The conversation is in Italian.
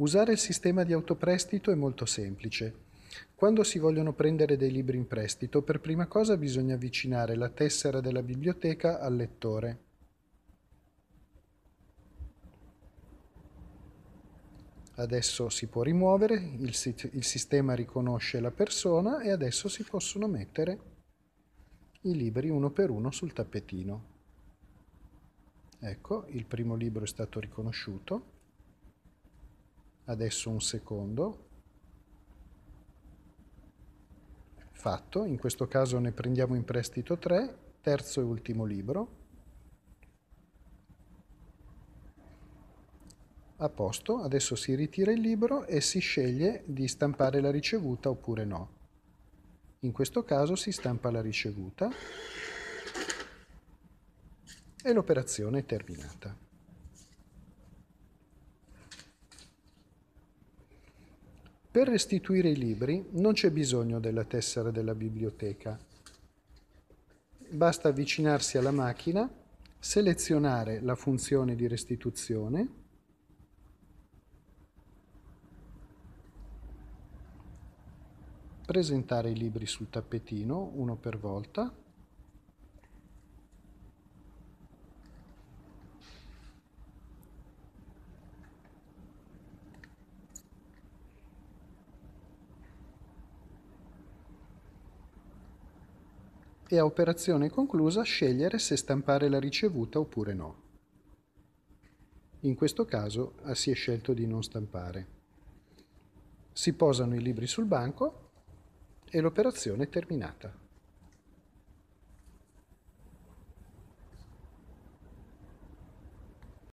Usare il sistema di autoprestito è molto semplice. Quando si vogliono prendere dei libri in prestito, per prima cosa bisogna avvicinare la tessera della biblioteca al lettore. Adesso si può rimuovere, il, il sistema riconosce la persona e adesso si possono mettere i libri uno per uno sul tappetino. Ecco, il primo libro è stato riconosciuto adesso un secondo. Fatto, in questo caso ne prendiamo in prestito tre, terzo e ultimo libro. A posto, adesso si ritira il libro e si sceglie di stampare la ricevuta oppure no. In questo caso si stampa la ricevuta e l'operazione è terminata. Per restituire i libri non c'è bisogno della tessera della biblioteca. Basta avvicinarsi alla macchina, selezionare la funzione di restituzione presentare i libri sul tappetino uno per volta e a operazione conclusa scegliere se stampare la ricevuta oppure no. In questo caso ah, si è scelto di non stampare. Si posano i libri sul banco e l'operazione è terminata.